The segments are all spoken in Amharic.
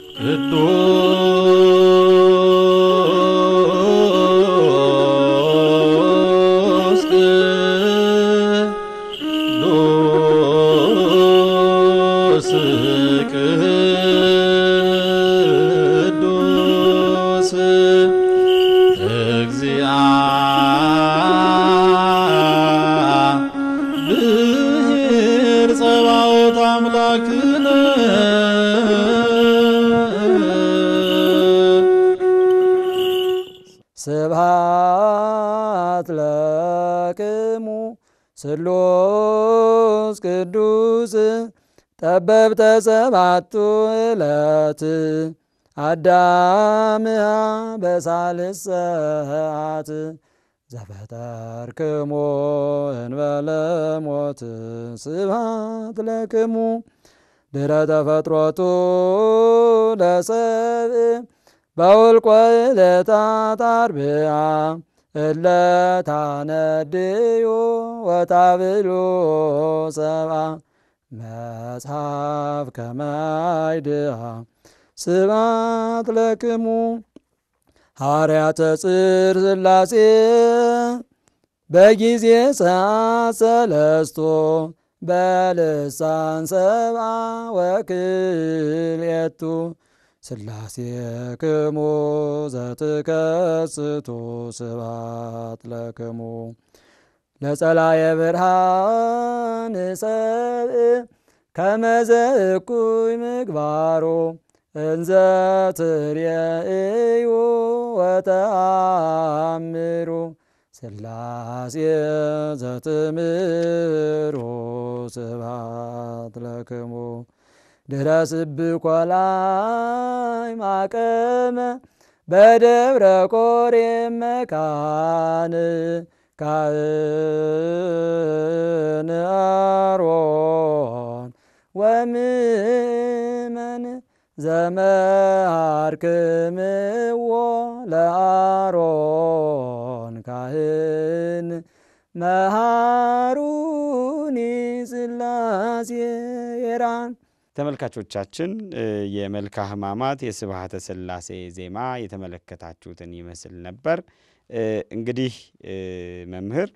Que ጠበብተ ሰባቱ ዕለት አዳምያ በሳልስ ሰዓት ዘፈጠርክሞ እንበለ ሞት ስብሐት ለክሙ ብረተፈጥሮቱ ለሰብ በውልቆ ዕለታት አርብዓ እለ ታነድዩ ወታብሉ ሰብአ መጽሐፍ ከማይድሃ ስባት ለክሙ ሐዋርያተ ጽር ስላሴ በጊዜ ሰዓት ሰለስቶ በልሳን ሰብአ ወክልኤቱ ስላሴ ክሙ ዘትከስቱ ስባት ለክሙ ለጸላየ ብርሃን ሰብ ከመዘ ምግባሮ እንዘ ትርእዩ ወተአምሩ ስላሴ ዘትምሩ ስብሐት ለክሙ ድረስብ ኮላይ ማቀመ በደብረ ቆሬ መካን ካህን አሮን ወምእመን ዘመሃርክምዎ ለአሮን ካህን መሃሩኒ ስላሴ የራን ተመልካቾቻችን የመልካ ሕማማት የስብሐተ ስላሴ ዜማ የተመለከታችሁትን ይመስል ነበር። እንግዲህ መምህር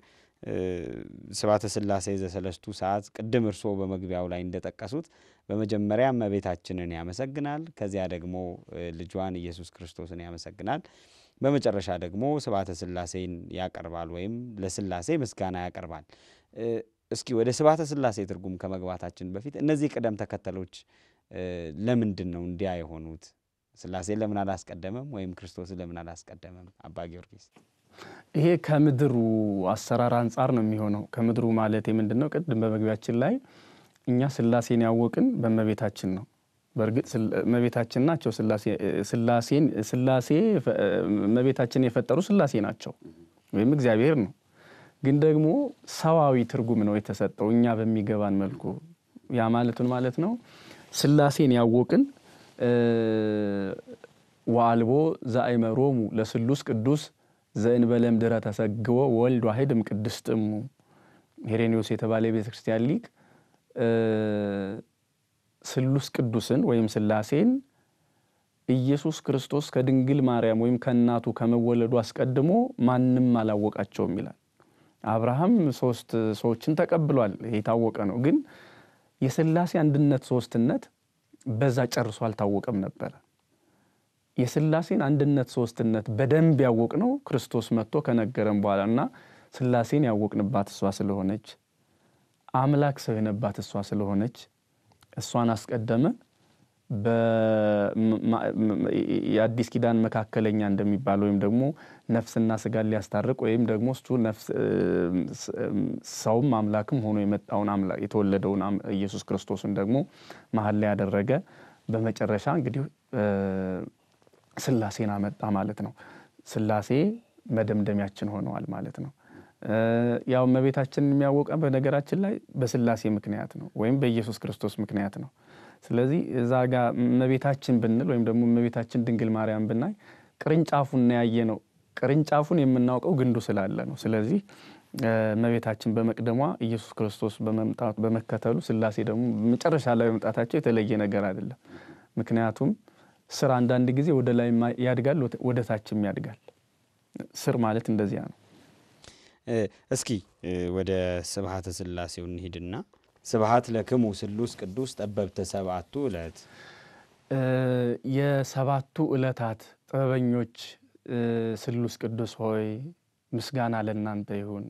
ስብሐተ ሥላሴ ዘሰለስቱ ሰዓት ቅድም እርስዎ በመግቢያው ላይ እንደጠቀሱት በመጀመሪያ እመቤታችንን ያመሰግናል፣ ከዚያ ደግሞ ልጇን ኢየሱስ ክርስቶስን ያመሰግናል፣ በመጨረሻ ደግሞ ስብሐተ ሥላሴን ያቀርባል ወይም ለስላሴ ምስጋና ያቀርባል። እስኪ ወደ ስብሐተ ሥላሴ ትርጉም ከመግባታችን በፊት እነዚህ ቅደም ተከተሎች ለምንድን ነው እንዲያ የሆኑት? ስላሴን ለምን አላስቀደመም ወይም ክርስቶስ ለምን አላስቀደመም አባ ጊዮርጊስ? ይሄ ከምድሩ አሰራር አንጻር ነው የሚሆነው። ከምድሩ ማለት ምንድን ነው? ቅድም በመግቢያችን ላይ እኛ ስላሴን ያወቅን በእመቤታችን ነው። በእርግጥ እመቤታችን ናቸው ስላሴን ስላሴ እመቤታችንን የፈጠሩ ስላሴ ናቸው ወይም እግዚአብሔር ነው። ግን ደግሞ ሰዋዊ ትርጉም ነው የተሰጠው እኛ በሚገባን መልኩ። ያ ማለቱን ማለት ነው ስላሴን ያወቅን ወአልቦ ዘአይመሮሙ ለስሉስ ቅዱስ ዘእንበለም ድረ ተሰግቦ ወልድ ዋሕድም ቅድስቲሙ ሄሬኒዮስ የተባለ የቤተ ክርስቲያን ሊቅ ስሉስ ቅዱስን ወይም ስላሴን ኢየሱስ ክርስቶስ ከድንግል ማርያም ወይም ከእናቱ ከመወለዱ አስቀድሞ ማንም አላወቃቸውም ይላል። አብርሃም ሶስት ሰዎችን ተቀብሏል፣ የታወቀ ነው። ግን የስላሴ አንድነት ሶስትነት በዛ ጨርሶ አልታወቀም ነበረ። የስላሴን አንድነት ሶስትነት በደንብ ያወቅ ነው ክርስቶስ መጥቶ ከነገረን በኋላ እና ስላሴን ያወቅንባት እሷ ስለሆነች አምላክ ሰው የነባት እሷ ስለሆነች እሷን አስቀደመ። የአዲስ ኪዳን መካከለኛ እንደሚባል ወይም ደግሞ ነፍስና ስጋ ሊያስታርቅ ወይም ደግሞ እሱ ሰውም አምላክም ሆኖ የመጣውን የተወለደውን ኢየሱስ ክርስቶስን ደግሞ መሀል ላይ ያደረገ በመጨረሻ እንግዲህ ስላሴን አመጣ ማለት ነው። ስላሴ መደምደሚያችን ሆነዋል ማለት ነው። ያው እመቤታችን የሚያወቀ በነገራችን ላይ በስላሴ ምክንያት ነው ወይም በኢየሱስ ክርስቶስ ምክንያት ነው። ስለዚህ እዛ ጋር እመቤታችን ብንል ወይም ደግሞ እመቤታችን ድንግል ማርያም ብናይ ቅርንጫፉን ያየ ነው ቅርንጫፉን የምናውቀው ግንዱ ስላለ ነው። ስለዚህ እመቤታችን በመቅደሟ ኢየሱስ ክርስቶስ በመምጣቱ በመከተሉ ስላሴ ደግሞ መጨረሻ ላይ በመምጣታቸው የተለየ ነገር አይደለም። ምክንያቱም ስር አንዳንድ ጊዜ ወደ ላይ ያድጋል፣ ወደ ታችም ያድጋል። ስር ማለት እንደዚያ ነው። እስኪ ወደ ስብሐተ ስላሴው እንሂድና ስብሐት ለክሙ ስሉስ ቅዱስ ጠበብተ ሰባቱ ዕለት የሰባቱ ዕለታት ጥበበኞች ስሉስ ቅዱስ ሆይ ምስጋና ለእናንተ ይሁን።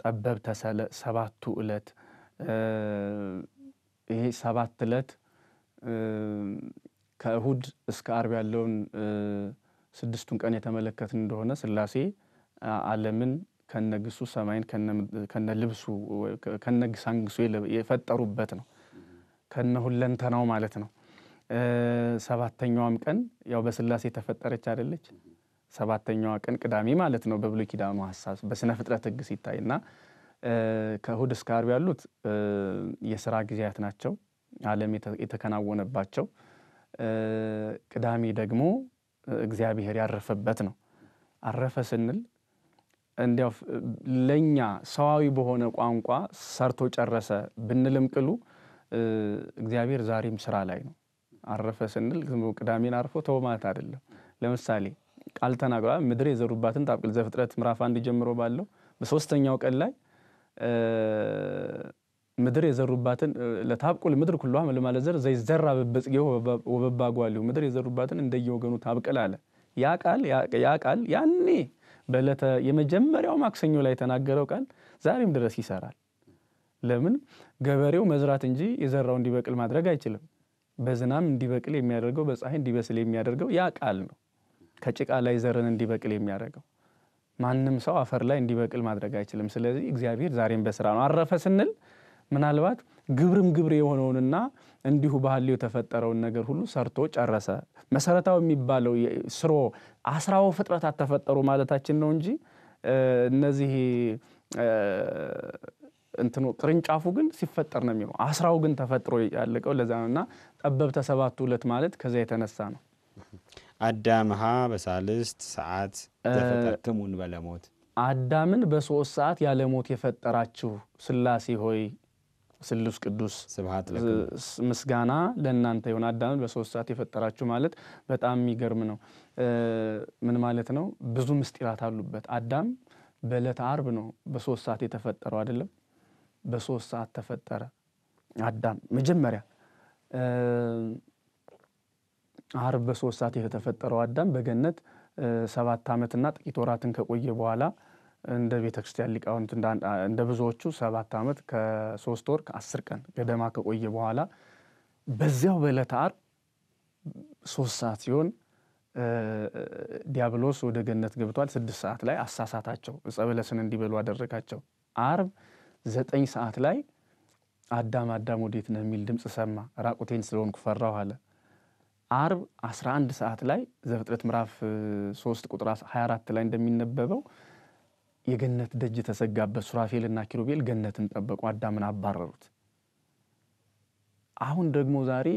ጠበብተ ሰባቱ ዕለት ይሄ ሰባት ዕለት ከእሁድ እስከ አርብ ያለውን ስድስቱን ቀን የተመለከትን እንደሆነ ስላሴ ዓለምን ከነግሱ ሰማይን ከነ ልብሱ ከነ ግሳንግሱ የፈጠሩበት ነው። ከነ ሁለንተናው ማለት ነው። ሰባተኛዋም ቀን ያው በስላሴ ተፈጠረች አይደለች? ሰባተኛዋ ቀን ቅዳሜ ማለት ነው በብሉይ ኪዳኑ ሀሳብ በስነ ፍጥረት ህግ ሲታይ እና ከእሁድ እስከ ዓርብ ያሉት የስራ ጊዜያት ናቸው፣ ዓለም የተከናወነባቸው። ቅዳሜ ደግሞ እግዚአብሔር ያረፈበት ነው። አረፈ ስንል እንዲያው ለእኛ ሰዋዊ በሆነ ቋንቋ ሰርቶ ጨረሰ ብንልም ቅሉ እግዚአብሔር ዛሬም ስራ ላይ ነው። አረፈ ስንል ቅዳሜን አርፎ ተውማት አይደለም። ለምሳሌ ቃል ተናግሯ ምድር የዘሩባትን ታብቅል ዘፍጥረት ምዕራፍ አንድ ጀምሮ ባለው በሶስተኛው ቀን ላይ ምድር የዘሩባትን ለታብቁል ምድር ኩሏ ልማለ ዘር ዘይዘራ በበጽጌው ወበባጓሊው ምድር የዘሩባትን እንደየወገኑ ታብቅል አለ። ያ ቃል ያ ቃል ያኔ በዕለተ የመጀመሪያው ማክሰኞ ላይ የተናገረው ቃል ዛሬም ድረስ ይሰራል። ለምን ገበሬው መዝራት እንጂ የዘራው እንዲበቅል ማድረግ አይችልም። በዝናብ እንዲበቅል የሚያደርገው በፀሐይ እንዲበስል የሚያደርገው ያ ቃል ነው። ከጭቃ ላይ ዘርን እንዲበቅል የሚያደርገው ማንም ሰው አፈር ላይ እንዲበቅል ማድረግ አይችልም። ስለዚህ እግዚአብሔር ዛሬም በስራ ነው። አረፈ ስንል ምናልባት ግብርም ግብር የሆነውንና እንዲሁ ባህሌው የተፈጠረውን ነገር ሁሉ ሰርቶ ጨረሰ። መሰረታዊ የሚባለው ስሮ አስራው ፍጥረታት ተፈጠሩ ማለታችን ነው እንጂ እነዚህ እንትኑ ቅርንጫፉ ግን ሲፈጠር ነው የሚለው። አስራው ግን ተፈጥሮ ያለቀው ለዛ ነው እና ጠበብተ ሰባቱ ዕለት ማለት ከዛ የተነሳ ነው። አዳምሃ በሳልስት ሰዓት ዘፈጠርትሙን በለሞት አዳምን በሶስት ሰዓት ያለሞት የፈጠራችሁ ስላሴ ሆይ ስሉስ ቅዱስ ምስጋና ለእናንተ ይሁን። አዳምን በሶስት ሰዓት የፈጠራችሁ ማለት በጣም የሚገርም ነው። ምን ማለት ነው? ብዙ ምስጢራት አሉበት። አዳም በዕለተ ዓርብ ነው በሶስት ሰዓት የተፈጠረው አይደለም። በሶስት ሰዓት ተፈጠረ አዳም። መጀመሪያ አርብ በሶስት ሰዓት የተፈጠረው አዳም በገነት ሰባት ዓመትና ጥቂት ወራትን ከቆየ በኋላ እንደ ቤተ ክርስቲያን ሊቃውንት እንደ ብዙዎቹ ሰባት ዓመት ከሶስት ወር ከአስር ቀን ገደማ ከቆየ በኋላ በዚያው በዕለተ አርብ ሶስት ሰዓት ሲሆን ዲያብሎስ ወደ ገነት ገብቷል። ስድስት ሰዓት ላይ አሳሳታቸው፣ ዕፀ በለስን እንዲበሉ አደረጋቸው። አርብ ዘጠኝ ሰዓት ላይ አዳም አዳም ወዴት ነህ የሚል ድምፅ ሰማ። ራቁቴን ስለሆንኩ ፈራሁ አለ። አርብ 11 ሰዓት ላይ ዘፍጥረት ምዕራፍ 3 ቁጥር 24 ላይ እንደሚነበበው የገነት ደጅ ተዘጋበት፣ ሱራፌልና ኪሩቤል ገነትን ጠበቁ፣ አዳምን አባረሩት። አሁን ደግሞ ዛሬ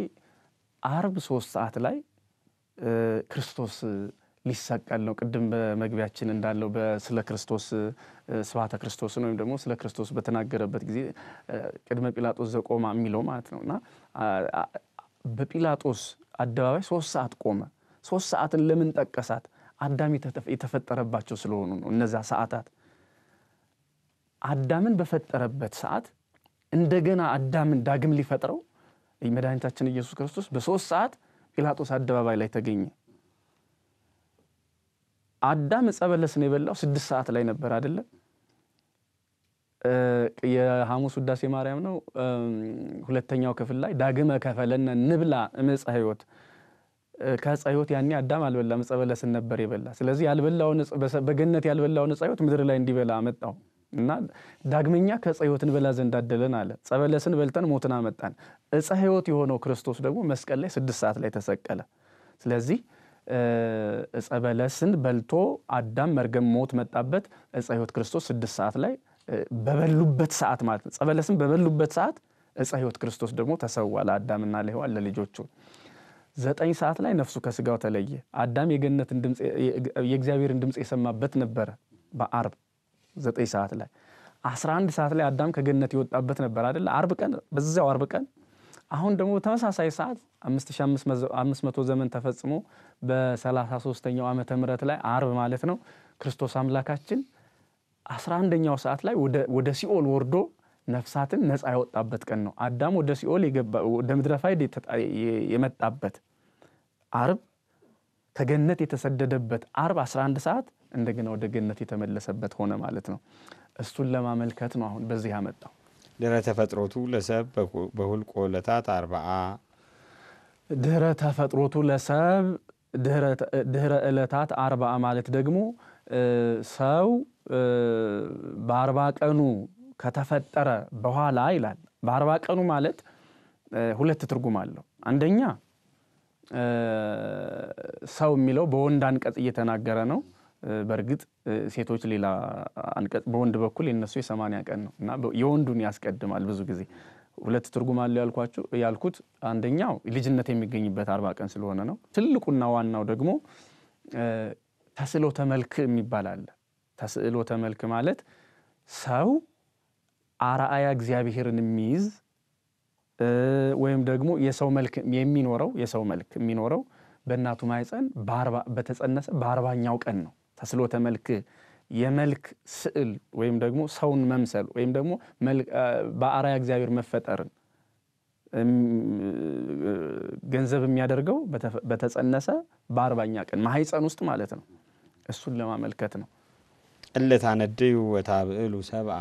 አርብ 3 ሰዓት ላይ ክርስቶስ ሊሰቀል ነው። ቅድም በመግቢያችን እንዳለው ስለ ክርስቶስ ስብሐተ ክርስቶስን ወይም ደግሞ ስለ ክርስቶስ በተናገረበት ጊዜ ቅድመ ጲላጦስ ዘቆማ የሚለው ማለት ነው እና በጲላጦስ አደባባይ ሶስት ሰዓት ቆመ። ሶስት ሰዓትን ለምን ጠቀሳት? አዳም የተፈጠረባቸው ስለሆኑ ነው። እነዛ ሰዓታት አዳምን በፈጠረበት ሰዓት እንደገና አዳምን ዳግም ሊፈጥረው መድኃኒታችን ኢየሱስ ክርስቶስ በሶስት ሰዓት ጲላጦስ አደባባይ ላይ ተገኘ። አዳም ዕፀ በለስን የበላው ስድስት ሰዓት ላይ ነበር አይደለም? የሐሙስ ውዳሴ ማርያም ነው። ሁለተኛው ክፍል ላይ ዳግመ ከፈለነ ንብላ እምዕፀ ሕይወት ከዕፀ ሕይወት ያኔ አዳም አልበላም፣ ዕፀ በለስን ነበር የበላ። ስለዚህ ያልበላውን በገነት ያልበላውን ዕፀ ሕይወት ምድር ላይ እንዲበላ አመጣው እና ዳግመኛ ከዕፀ ሕይወት እንበላ ዘንድ አደለን አለ። ዕፀ በለስን በልተን ሞትን አመጣን። ዕፀ ሕይወት የሆነው ክርስቶስ ደግሞ መስቀል ላይ ስድስት ሰዓት ላይ ተሰቀለ። ስለዚህ እጸ በለስን በልቶ አዳም መርገም ሞት መጣበት። እጸ ሕይወት ክርስቶስ ስድስት ሰዓት ላይ በበሉበት ሰዓት ማለት ነው። እጸ በለስን በበሉበት ሰዓት እጸ ሕይወት ክርስቶስ ደግሞ ተሰዋ ለአዳምና ለሔዋን ለልጆቹ። ዘጠኝ ሰዓት ላይ ነፍሱ ከስጋው ተለየ። አዳም የገነትን ድምፅ የእግዚአብሔርን ድምፅ የሰማበት ነበረ በአርብ ዘጠኝ ሰዓት ላይ። አስራ አንድ ሰዓት ላይ አዳም ከገነት የወጣበት ነበር አደለ? አርብ ቀን በዚያው አርብ ቀን አሁን ደግሞ በተመሳሳይ ሰዓት 5500 ዘመን ተፈጽሞ በ33ኛው ዓመተ ምህረት ላይ አርብ ማለት ነው ክርስቶስ አምላካችን 11ኛው ሰዓት ላይ ወደ ሲኦል ወርዶ ነፍሳትን ነፃ ያወጣበት ቀን ነው። አዳም ወደ ሲኦል ወደ ምድረ ፋይድ የመጣበት አርብ፣ ከገነት የተሰደደበት አርብ 11 ሰዓት እንደገና ወደ ገነት የተመለሰበት ሆነ ማለት ነው። እሱን ለማመልከት ነው አሁን በዚህ ያመጣው። ድህረ ተፈጥሮቱ ለሰብ በሁልቆ ለታት አርባዓ ድህረ ተፈጥሮቱ ለሰብ ድህረ ዕለታት አርባዓ ማለት ደግሞ ሰው በአርባ ቀኑ ከተፈጠረ በኋላ ይላል። በአርባ ቀኑ ማለት ሁለት ትርጉም አለው። አንደኛ ሰው የሚለው በወንድ አንቀጽ እየተናገረ ነው። በእርግጥ ሴቶች ሌላ አንቀጽ በወንድ በኩል የነሱ የሰማንያ ቀን ነው እና የወንዱን ያስቀድማል ብዙ ጊዜ ሁለት ትርጉም አለው ያልኳችሁ ያልኩት አንደኛው ልጅነት የሚገኝበት አርባ ቀን ስለሆነ ነው። ትልቁና ዋናው ደግሞ ተስዕሎተ መልክ የሚባል አለ። ተስዕሎተ መልክ ማለት ሰው አርአያ እግዚአብሔርን የሚይዝ ወይም ደግሞ የሰው መልክ የሚኖረው የሰው መልክ የሚኖረው በእናቱ ማይፀን በተጸነሰ በአርባኛው ቀን ነው። ተስሎተ መልክ የመልክ ስዕል ወይም ደግሞ ሰውን መምሰል ወይም ደግሞ በአራያ እግዚአብሔር መፈጠርን ገንዘብ የሚያደርገው በተጸነሰ በአርባኛ ቀን ማህፀን ውስጥ ማለት ነው። እሱን ለማመልከት ነው። እለታነድዩ ወታብዕሉ ሰብአ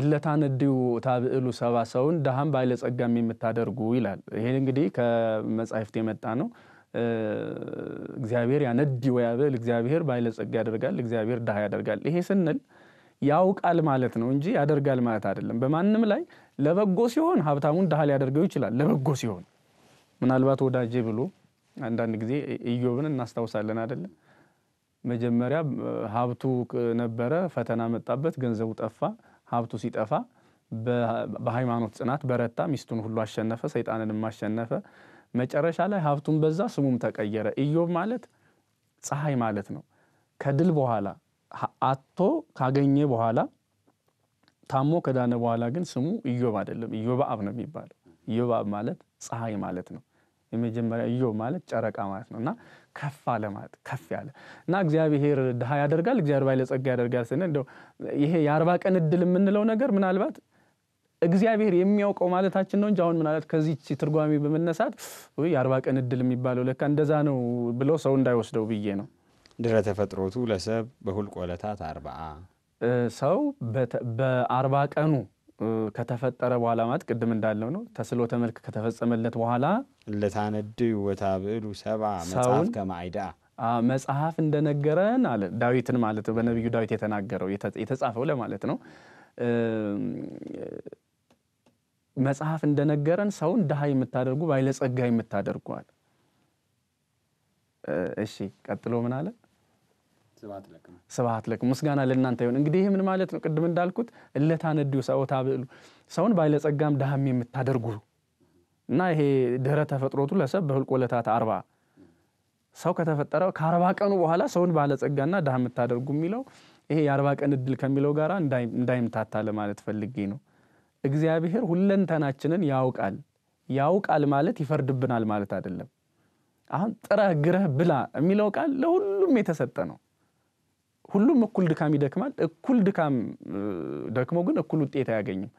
እለታነድዩ ወታብዕሉ ሰብአ ሰውን ድሃም ባለጸጋም የምታደርጉ ይላል። ይሄ እንግዲህ ከመጻሕፍት የመጣ ነው። እግዚአብሔር ያነዲ ወያብል እግዚአብሔር ባለጸጋ ያደርጋል፣ እግዚአብሔር ድሃ ያደርጋል። ይሄ ስንል ያውቃል ማለት ነው እንጂ ያደርጋል ማለት አይደለም። በማንም ላይ ለበጎ ሲሆን ሀብታሙን ድሃ ሊያደርገው ይችላል። ለበጎ ሲሆን ምናልባት ወዳጄ ብሎ አንዳንድ ጊዜ ኢዮብን እናስታውሳለን አይደለም። መጀመሪያ ሀብቱ ነበረ፣ ፈተና መጣበት፣ ገንዘቡ ጠፋ። ሀብቱ ሲጠፋ በሃይማኖት ጽናት በረታ፣ ሚስቱን ሁሉ አሸነፈ፣ ሰይጣንንም አሸነፈ። መጨረሻ ላይ ሀብቱን በዛ፣ ስሙም ተቀየረ። ኢዮብ ማለት ፀሐይ ማለት ነው። ከድል በኋላ አቶ ካገኘ በኋላ ታሞ ከዳነ በኋላ ግን ስሙ ኢዮብ አይደለም፣ አብ ነው የሚባለው። አብ ማለት ፀሐይ ማለት ነው። የመጀመሪያ ኢዮብ ማለት ጨረቃ ማለት ነው። እና ከፍ አለ ማለት ከፍ ያለ እና እግዚአብሔር ድሃ ያደርጋል፣ እግዚአብሔር ባለጸጋ ያደርጋል ስንል እንደው ይሄ የአርባ ቀን እድል የምንለው ነገር ምናልባት እግዚአብሔር የሚያውቀው ማለታችን ነው እንጂ አሁን ምናልባት ከዚህ ትርጓሚ በመነሳት የአርባ ቀን እድል የሚባለው ለካ እንደዛ ነው ብሎ ሰው እንዳይወስደው ብዬ ነው። ድረ ተፈጥሮቱ ለሰብ በሁልቆ ዕለታት አርባ ሰው በአርባ ቀኑ ከተፈጠረ በኋላ ማለት ቅድም እንዳለው ነው። ተስሎ ተመልክ ከተፈጸመለት በኋላ ለታነድ ወታ ብዕሉ ሰብአ መጽሐፍ ከማይዳ መጽሐፍ እንደነገረን አለ ዳዊትን ማለት ነው። በነቢዩ ዳዊት የተናገረው የተጻፈው ለማለት ነው። መጽሐፍ እንደነገረን ሰውን ድሃ የምታደርጉ ባለጸጋ አለ። እሺ ቀጥሎ ምን አለ? ስብሐት ለክሙ ምስጋና ለእናንተ ይሁን። እንግዲህ ይህ ምን ማለት ነው? ቅድም እንዳልኩት እለታነዲው ሰውታ ብዕሉ ሰውን ባለጸጋም ድሃም የምታደርጉ እና ይሄ ድህረ ተፈጥሮቱ ለሰብ በህልቆ ለታት አርባ ሰው ከተፈጠረ ከአርባ ቀኑ በኋላ ሰውን ባለጸጋና ድሃ የምታደርጉ የሚለው ይሄ የአርባ ቀን እድል ከሚለው ጋር እንዳይምታታ ለማለት ፈልጌ ነው። እግዚአብሔር ሁለንተናችንን ያውቃል። ያውቃል ማለት ይፈርድብናል ማለት አይደለም። አሁን ጥረህ ግረህ ብላ የሚለው ቃል ለሁሉም የተሰጠ ነው። ሁሉም እኩል ድካም ይደክማል። እኩል ድካም ደክሞ ግን እኩል ውጤት አያገኝም።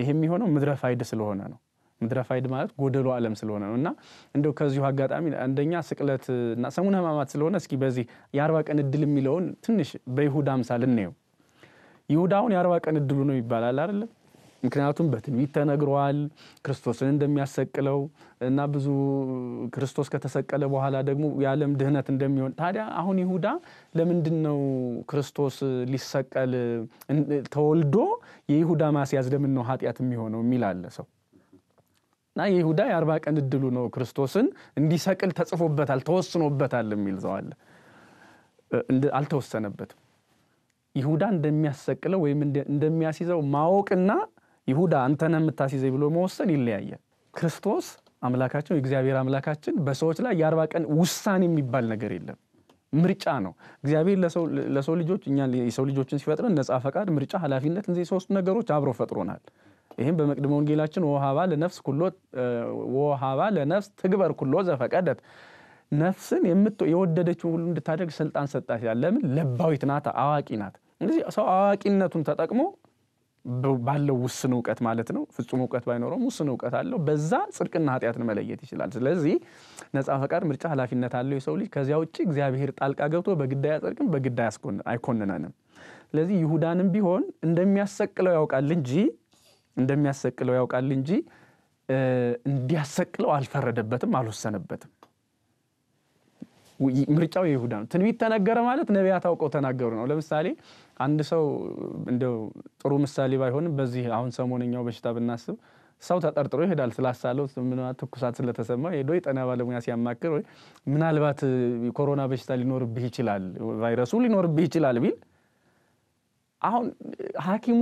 ይሄ የሚሆነው ምድረ ፋይድ ስለሆነ ነው። ምድረ ፋይድ ማለት ጎደሎ ዓለም ስለሆነ ነው። እና እንደው ከዚሁ አጋጣሚ አንደኛ ስቅለት እና ሰሙነ ሕማማት ስለሆነ እስኪ በዚህ የአርባ ቀን እድል የሚለውን ትንሽ በይሁዳ አምሳል እንየው። ይሁዳ አሁን የአርባ ቀን እድሉ ነው ይባላል አይደለም ምክንያቱም በትንቢት ተነግሯል ክርስቶስን እንደሚያሰቅለው እና ብዙ ክርስቶስ ከተሰቀለ በኋላ ደግሞ የዓለም ድህነት እንደሚሆን። ታዲያ አሁን ይሁዳ ለምንድን ነው ክርስቶስ ሊሰቀል ተወልዶ የይሁዳ ማስያዝ ለምን ነው ኃጢአት የሚሆነው የሚል አለ ሰው እና የይሁዳ የአርባ ቀን እድሉ ነው ክርስቶስን እንዲሰቅል ተጽፎበታል፣ ተወስኖበታል የሚል ዘዋለ አልተወሰነበትም። ይሁዳ እንደሚያሰቅለው ወይም እንደሚያስይዘው ማወቅና ይሁዳ አንተነህ የምታስይዘኝ ብሎ መወሰን ይለያያል። ክርስቶስ አምላካችን እግዚአብሔር አምላካችን በሰዎች ላይ የአርባ ቀን ውሳኔ የሚባል ነገር የለም። ምርጫ ነው። እግዚአብሔር ለሰው ልጆች እኛ የሰው ልጆችን ሲፈጥረን ነፃ ፈቃድ፣ ምርጫ፣ ኃላፊነት እነዚህ ሶስቱ ነገሮች አብሮ ፈጥሮናል። ይህም በመቅድመ ወንጌላችን ወሃባ ለነፍስ ኩሎ ወሃባ ለነፍስ ትግበር ኩሎ ዘፈቀደት ነፍስን የምት የወደደችውን ሁሉ እንድታደርግ ስልጣን ሰጣት። ለምን? ለባዊት ናታ፣ አዋቂ ናት። እንግዲህ ሰው አዋቂነቱን ተጠቅሞ ባለው ውስን እውቀት ማለት ነው። ፍጹም እውቀት ባይኖረውም ውስን እውቀት አለው። በዛ ጽድቅና ኃጢአትን መለየት ይችላል። ስለዚህ ነፃ ፈቃድ፣ ምርጫ፣ ኃላፊነት አለው የሰው ልጅ። ከዚያ ውጭ እግዚአብሔር ጣልቃ ገብቶ በግዳ አያጸድቅም፣ በግዳይ አይኮንነንም። ስለዚህ ይሁዳንም ቢሆን እንደሚያሰቅለው ያውቃል እንጂ እንደሚያሰቅለው ያውቃል እንጂ እንዲያሰቅለው አልፈረደበትም፣ አልወሰነበትም። ምርጫው የይሁዳ ነው። ትንቢት ተነገረ ማለት ነቢያት አውቀው ተናገሩ ነው። ለምሳሌ አንድ ሰው እንደው ጥሩ ምሳሌ ባይሆንም በዚህ አሁን ሰሞነኛው በሽታ ብናስብ ሰው ተጠርጥሮ ይሄዳል። ስላሳለው ትኩሳት ስለተሰማ ሄዶ የጤና ባለሙያ ሲያማክር ወይ ምናልባት ኮሮና በሽታ ሊኖርብህ ይችላል፣ ቫይረሱ ሊኖርብህ ይችላል ቢል አሁን ሐኪሙ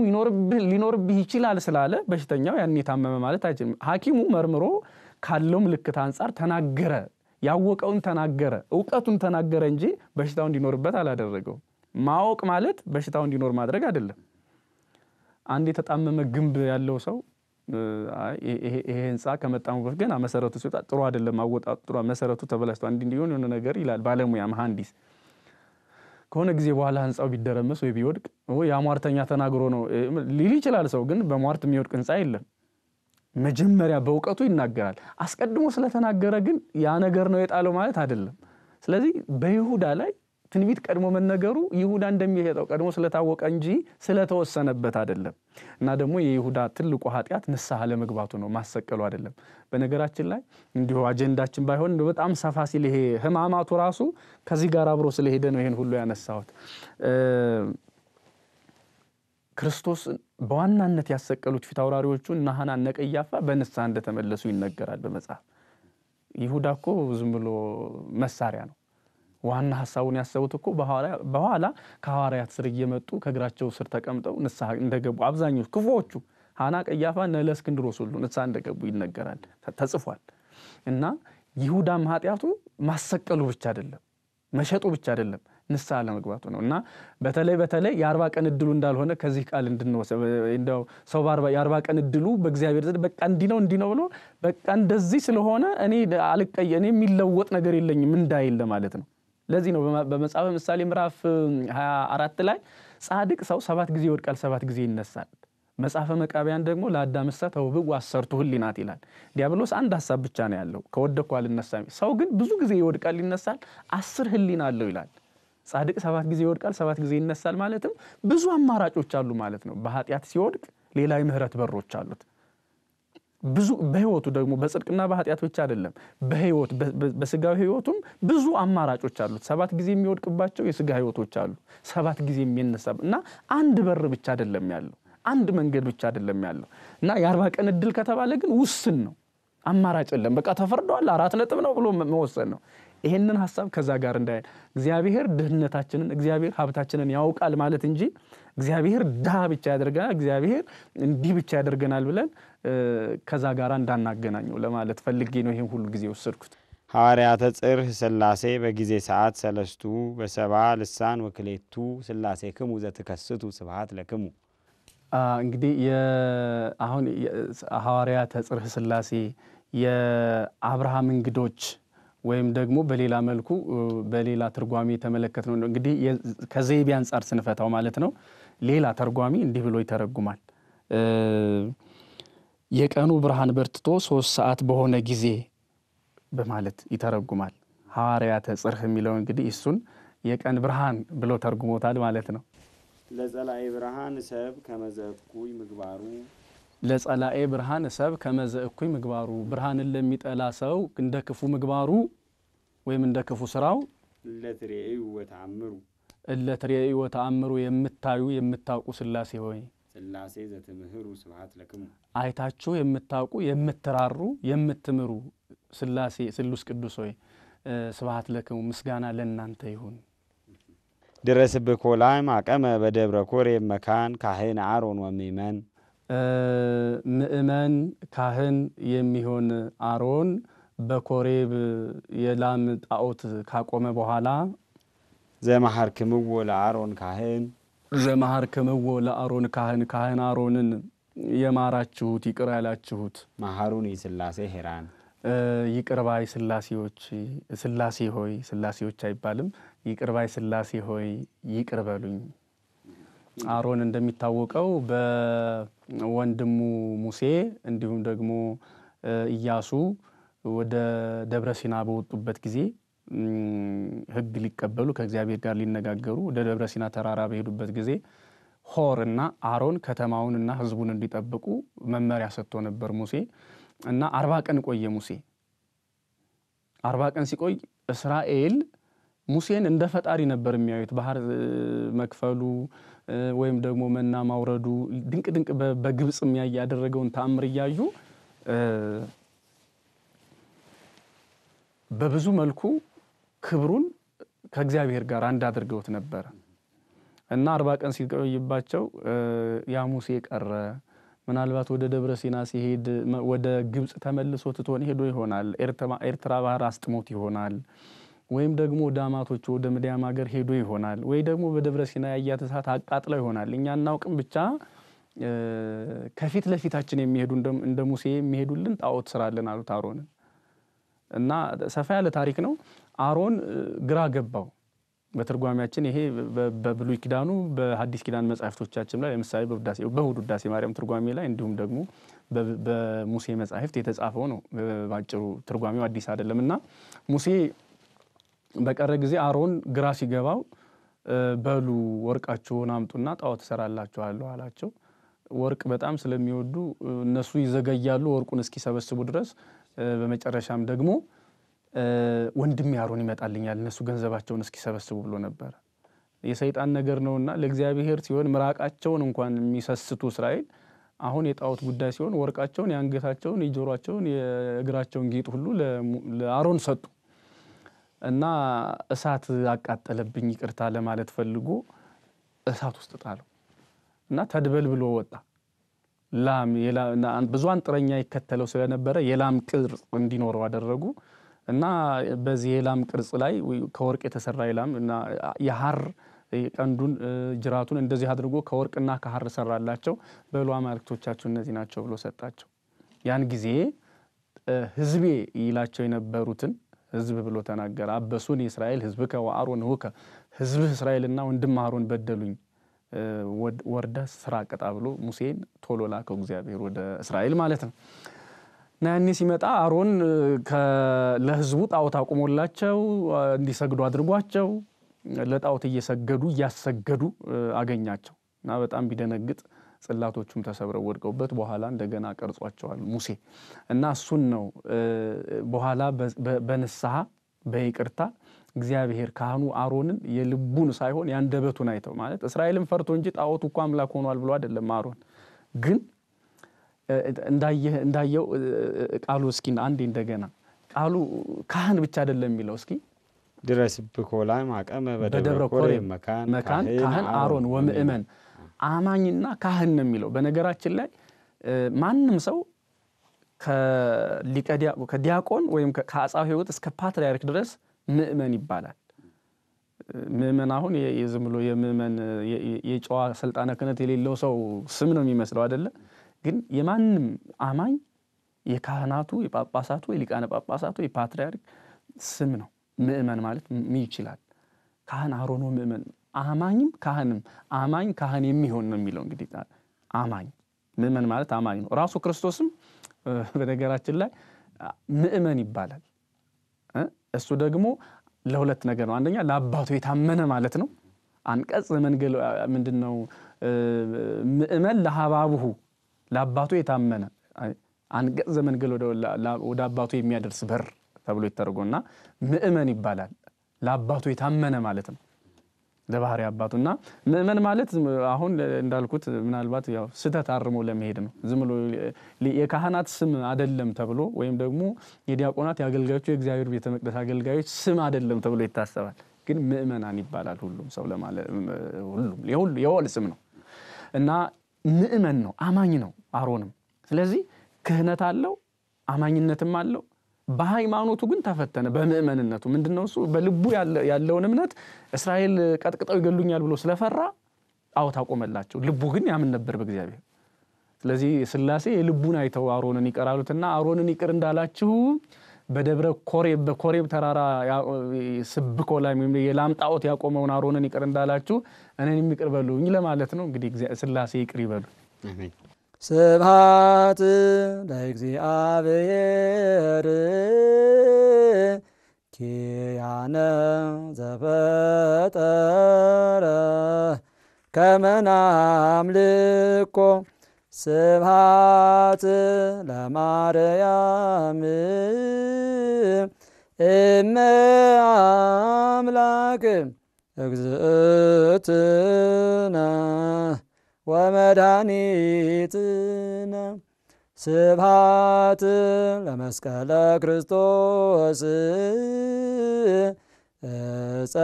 ሊኖርብህ ይችላል ስላለ በሽተኛው ያን የታመመ ማለት አይችልም። ሐኪሙ መርምሮ ካለው ምልክት አንጻር ተናገረ ያወቀውን ተናገረ፣ እውቀቱን ተናገረ እንጂ በሽታው እንዲኖርበት አላደረገው። ማወቅ ማለት በሽታው እንዲኖር ማድረግ አይደለም። አንድ የተጣመመ ግንብ ያለው ሰው ይሄ ህንፃ ከመጣሙ በፊት ገና መሰረቱ ሲወጣ ጥሩ አይደለም፣ አወጣጡ መሰረቱ ተበላሽቶ አንድ እንዲሆን የሆነ ነገር ይላል ባለሙያ መሐንዲስ። ከሆነ ጊዜ በኋላ ህንፃው ቢደረመስ ወይ ቢወድቅ ያ ሟርተኛ ተናግሮ ነው ሊል ይችላል ሰው። ግን በሟርት የሚወድቅ ህንፃ የለም። መጀመሪያ በእውቀቱ ይናገራል። አስቀድሞ ስለተናገረ ግን ያ ነገር ነው የጣለው ማለት አይደለም። ስለዚህ በይሁዳ ላይ ትንቢት ቀድሞ መነገሩ ይሁዳ እንደሚሄጠው ቀድሞ ስለታወቀ እንጂ ስለተወሰነበት አይደለም። እና ደግሞ የይሁዳ ትልቁ ኃጢአት ንስሐ ለመግባቱ ነው፣ ማሰቀሉ አይደለም። በነገራችን ላይ እንዲሁ አጀንዳችን ባይሆን በጣም ሰፋ ሲል ይሄ ህማማቱ ራሱ ከዚህ ጋር አብሮ ስለሄደ ነው ይሄን ሁሉ ያነሳሁት። ክርስቶስ በዋናነት ያሰቀሉት ፊት አውራሪዎቹ እነ በንሳ ቀያፋ በንስሐ እንደተመለሱ ይነገራል በመጽሐፍ። ይሁዳ እኮ ዝም ብሎ መሳሪያ ነው። ዋና ሀሳቡን ያሰቡት እኮ በኋላ ከሐዋርያት ስር እየመጡ ከእግራቸው ስር ተቀምጠው ንስሐ እንደገቡ አብዛኞቹ ክፉዎቹ ሐና፣ ቀያፋ እነ ለእስክንድሮስ ሁሉ ንስሐ እንደገቡ ይነገራል ተጽፏል። እና ይሁዳም ኃጢአቱ ማሰቀሉ ብቻ አይደለም፣ መሸጡ ብቻ አይደለም ንስሐ ለመግባቱ ነው እና በተለይ በተለይ የአርባ ቀን እድሉ እንዳልሆነ ከዚህ ቃል እንድንወስድ የአርባ ቀን እድሉ በእግዚአብሔር ዘንድ በቃ እንዲህ ነው እንዲህ ነው ብሎ በቃ እንደዚህ ስለሆነ እኔ አልቀየ እኔ የሚለወጥ ነገር የለኝም እንዳይል ማለት ነው። ለዚህ ነው በመጽሐፈ ምሳሌ ምዕራፍ 24 ላይ ጻድቅ ሰው ሰባት ጊዜ ይወድቃል፣ ሰባት ጊዜ ይነሳል። መጽሐፈ መቃቢያን ደግሞ ለአዳም ምሳ ተውብእ አሰርቱ ህሊናት ይላል። ዲያብሎስ አንድ ሀሳብ ብቻ ነው ያለው፣ ከወደኩ አልነሳም። ሰው ግን ብዙ ጊዜ ይወድቃል፣ ይነሳል፣ አስር ህሊና አለው ይላል። ጻድቅ ሰባት ጊዜ ይወድቃል፣ ሰባት ጊዜ ይነሳል። ማለትም ብዙ አማራጮች አሉ ማለት ነው። በኃጢአት ሲወድቅ ሌላ የምህረት በሮች አሉት። ብዙ በህይወቱ ደግሞ በጽድቅና በኃጢአት ብቻ አይደለም፣ በህይወት በስጋዊ ህይወቱም ብዙ አማራጮች አሉት። ሰባት ጊዜ የሚወድቅባቸው የስጋ ህይወቶች አሉ። ሰባት ጊዜ የሚነሳ እና አንድ በር ብቻ አይደለም ያለው፣ አንድ መንገድ ብቻ አይደለም ያለው እና የአርባ ቀን እድል ከተባለ ግን ውስን ነው። አማራጭ የለም። በቃ ተፈርደዋል አራት ነጥብ ነው ብሎ መወሰን ነው። ይሄንን ሀሳብ ከዛ ጋር እንዳይል እግዚአብሔር ድህነታችንን እግዚአብሔር ሀብታችንን ያውቃል ማለት እንጂ እግዚአብሔር ድሃ ብቻ ያደርገናል፣ እግዚአብሔር እንዲህ ብቻ ያደርገናል ብለን ከዛ ጋር እንዳናገናኘው ለማለት ፈልጌ ነው ይህን ሁሉ ጊዜ ወሰድኩት። ሐዋርያተ ጽርህ ስላሴ በጊዜ ሰዓት ሰለስቱ በሰባ ልሳን ወክሌቱ ስላሴ ክሙ ዘትከስቱ ስብሃት ለክሙ። እንግዲህ አሁን ሐዋርያተ ጽርህ ስላሴ የአብርሃም እንግዶች ወይም ደግሞ በሌላ መልኩ በሌላ ትርጓሚ የተመለከት ነው። እንግዲህ ከዘይቤ አንጻር ስንፈታው ማለት ነው። ሌላ ተርጓሚ እንዲህ ብሎ ይተረጉማል። የቀኑ ብርሃን በርትቶ ሶስት ሰዓት በሆነ ጊዜ በማለት ይተረጉማል። ሐዋርያተ ጽርህ የሚለው እንግዲህ እሱን የቀን ብርሃን ብሎ ተርጉሞታል ማለት ነው። ለጸላኢ ብርሃን ሰብ ከመዘኩይ ምግባሩ ለጸላኤ ብርሃን ሰብ ከመዘ እኩይ ምግባሩ ብርሃንን ለሚጠላ ሰው እንደ ክፉ ምግባሩ ወይም እንደ ክፉ ስራው እለትሬዩ ወተአምሩ የምታዩ የምታውቁ ስላሴ ሆይ ስላሴ ዘትምህሩ ስብሐት ለክሙ አይታችሁ የምታውቁ የምትራሩ የምትምሩ ስላሴ ስሉስ ቅዱስ ሆይ ስብሐት ለክሙ ምስጋና ለእናንተ ይሁን። ድረስብኮ ላዕመ አቀመ በደብረ ኮሬ መካን ካህን አሮን ወሚመን ምእመን ካህን የሚሆን አሮን በኮሬብ የላም ጣዖት ካቆመ በኋላ ክምዎ ለአሮን ካህን ክምዎ ለአሮን ካህን ካህን አሮንን የማራችሁት ይቅር ያላችሁት መሐሩኒ ስላሴ ሄራን ይቅርባይ ስላሴዎች ስላሴ ሆይ ስላሴዎች አይባልም። ይቅርባይ ስላሴ ሆይ ይቅርበሉኝ አሮን እንደሚታወቀው በወንድሙ ሙሴ እንዲሁም ደግሞ እያሱ ወደ ደብረ ሲና በወጡበት ጊዜ ህግ ሊቀበሉ ከእግዚአብሔር ጋር ሊነጋገሩ ወደ ደብረ ሲና ተራራ በሄዱበት ጊዜ ሆር እና አሮን ከተማውን እና ህዝቡን እንዲጠብቁ መመሪያ ሰጥቶ ነበር ሙሴ እና አርባ ቀን ቆየ ሙሴ አርባ ቀን ሲቆይ እስራኤል ሙሴን እንደ ፈጣሪ ነበር የሚያዩት። ባህር መክፈሉ ወይም ደግሞ መና ማውረዱ ድንቅ ድንቅ በግብፅ ያደረገውን ተአምር እያዩ በብዙ መልኩ ክብሩን ከእግዚአብሔር ጋር አንድ አድርገውት ነበር እና አርባ ቀን ሲቆይባቸው ያ ሙሴ ቀረ። ምናልባት ወደ ደብረ ሲና ሲሄድ ወደ ግብፅ ተመልሶ ትቶን ሄዶ ይሆናል። ኤርትራ ባህር አስጥሞት ይሆናል። ወይም ደግሞ ዳማቶች ወደ ምድያም ሀገር ሄዶ ይሆናል ወይ ደግሞ በደብረ ሲና ያያት እሳት አቃጥለው ይሆናል። እኛ እናውቅም። ብቻ ከፊት ለፊታችን የሚሄዱ እንደ ሙሴ የሚሄዱልን ጣዖት ስራልን አሉት አሮንን እና ሰፋ ያለ ታሪክ ነው። አሮን ግራ ገባው። በትርጓሚያችን ይሄ በብሉይ ኪዳኑ በሐዲስ ኪዳን መጽሐፍቶቻችን ላይ ለምሳሌ በውዳሴ በእሑድ ውዳሴ ማርያም ትርጓሜ ላይ እንዲሁም ደግሞ በሙሴ መጻሕፍት የተጻፈው ነው። ባጭሩ ትርጓሜው አዲስ አይደለም እና ሙሴ በቀረ ጊዜ አሮን ግራ ሲገባው በሉ ወርቃችሁን አምጡና ጣዖት እሰራላችኋለሁ አላቸው። ወርቅ በጣም ስለሚወዱ እነሱ ይዘገያሉ ወርቁን እስኪሰበስቡ ድረስ። በመጨረሻም ደግሞ ወንድሜ አሮን ይመጣልኛል እነሱ ገንዘባቸውን እስኪሰበስቡ ብሎ ነበር። የሰይጣን ነገር ነውና ለእግዚአብሔር ሲሆን ምራቃቸውን እንኳን የሚሰስቱ እስራኤል አሁን የጣዖት ጉዳይ ሲሆን ወርቃቸውን፣ የአንገታቸውን፣ የጆሯቸውን፣ የእግራቸውን ጌጥ ሁሉ ለአሮን ሰጡ። እና እሳት አቃጠለብኝ ይቅርታ ለማለት ፈልጎ እሳት ውስጥ ጣለው እና ብሎ ወጣ። ላም ብዙ አንጥረኛ ይከተለው ስለነበረ የላም ቅርጽ እንዲኖረው አደረጉ እና በዚህ የላም ቅርጽ ላይ ከወርቅ የተሰራ የላም እና የሐር ቀንዱን ጅራቱን እንደዚህ አድርጎ ከወርቅና ከሐር ሰራላቸው። በሉ አማልክቶቻችሁ እነዚህ ናቸው ብሎ ሰጣቸው። ያን ጊዜ ህዝቤ ይላቸው የነበሩትን ህዝብ ብሎ ተናገረ። አበሱን እስራኤል ህዝብከ ወአሮን ህዝብህ እስራኤልና ወንድም አሮን በደሉኝ፣ ወርደ ስራ ቅጣ ብሎ ሙሴን ቶሎ ላከው እግዚአብሔር ወደ እስራኤል ማለት ነው። እና ያኔ ሲመጣ አሮን ለህዝቡ ጣዖት አቁሞላቸው እንዲሰግዱ አድርጓቸው ለጣዖት እየሰገዱ እያሰገዱ አገኛቸው እና በጣም ቢደነግጥ ጽላቶቹም ተሰብረው ወድቀውበት በኋላ እንደገና ቀርጿቸዋል ሙሴ እና እሱን ነው በኋላ በንስሐ በይቅርታ እግዚአብሔር ካህኑ አሮንን የልቡን ሳይሆን ያንደበቱን አይተው ማለት እስራኤልን ፈርቶ እንጂ ጣዖቱ እኮ አምላክ ሆኗል ብሎ አይደለም አሮን ግን እንዳየው ቃሉ እስኪ አንዴ እንደገና ቃሉ ካህን ብቻ አይደለም የሚለው እስኪ ድረስ ብኮላ ማቀመ በደብረ ኮሬ መካን ካህን አሮን ወምእመን አማኝና ካህን ነው የሚለው። በነገራችን ላይ ማንም ሰው ከዲያቆን ወይም ከአጻው ህይወት እስከ ፓትርያርክ ድረስ ምእመን ይባላል። ምእመን አሁን የዝም ብሎ የምእመን የጨዋ ስልጣነ ክህነት የሌለው ሰው ስም ነው የሚመስለው አደለ? ግን የማንም አማኝ የካህናቱ፣ የጳጳሳቱ፣ የሊቃነ ጳጳሳቱ፣ የፓትርያርክ ስም ነው። ምእመን ማለት ምን ይችላል? ካህን አሮኖ ምእመን አማኝም ካህንም አማኝ ካህን የሚሆን ነው የሚለው እንግዲህ አማኝ ምእመን ማለት አማኝ ነው። ራሱ ክርስቶስም በነገራችን ላይ ምእመን ይባላል። እሱ ደግሞ ለሁለት ነገር ነው። አንደኛ ለአባቱ የታመነ ማለት ነው። አንቀጽ መንገል ምንድን ነው? ምእመን ለሀባብሁ ለአባቱ የታመነ አንቀጽ ዘመንገል ወደ አባቱ የሚያደርስ በር ተብሎ ይተርጎና ምእመን ይባላል። ለአባቱ የታመነ ማለት ነው። ለባህሪ አባቱ እና ምእመን ማለት አሁን እንዳልኩት ምናልባት ያው ስህተት አርሞ ለመሄድ ነው። ዝም ብሎ የካህናት ስም አደለም ተብሎ ወይም ደግሞ የዲያቆናት የአገልጋዮቹ የእግዚአብሔር ቤተ መቅደስ አገልጋዮች ስም አደለም ተብሎ ይታሰባል። ግን ምእመናን ይባላል። ሁሉም ሰው ሁሉም የወል ስም ነው እና ምእመን ነው አማኝ ነው አሮንም። ስለዚህ ክህነት አለው አማኝነትም አለው በሃይማኖቱ ግን ተፈተነ። በምእመንነቱ ምንድነው እሱ በልቡ ያለውን እምነት እስራኤል ቀጥቅጠው ይገሉኛል ብሎ ስለፈራ ጣዖት አቆመላቸው። ልቡ ግን ያምን ነበር በእግዚአብሔር። ስለዚህ ስላሴ የልቡን አይተው አሮንን ይቅር አሉትና አሮንን ይቅር እንዳላችሁ በደብረ ኮሬብ በኮሬብ ተራራ ስብኮ ላይ ወይም የላም ጣዖት ያቆመውን አሮንን ይቅር እንዳላችሁ እኔን ይቅር በሉኝ ለማለት ነው። እንግዲህ ስላሴ ይቅር ይበሉ። ስብሃት ለእግዚአብሔር ኪያነ ዘፈጠረ ከመናምልኮ ስብሃት ለማርያም እመ አምላክ እግዝእትና ወመድኃኒትነ ስብሃት ለመስቀለ ክርስቶስ እፀ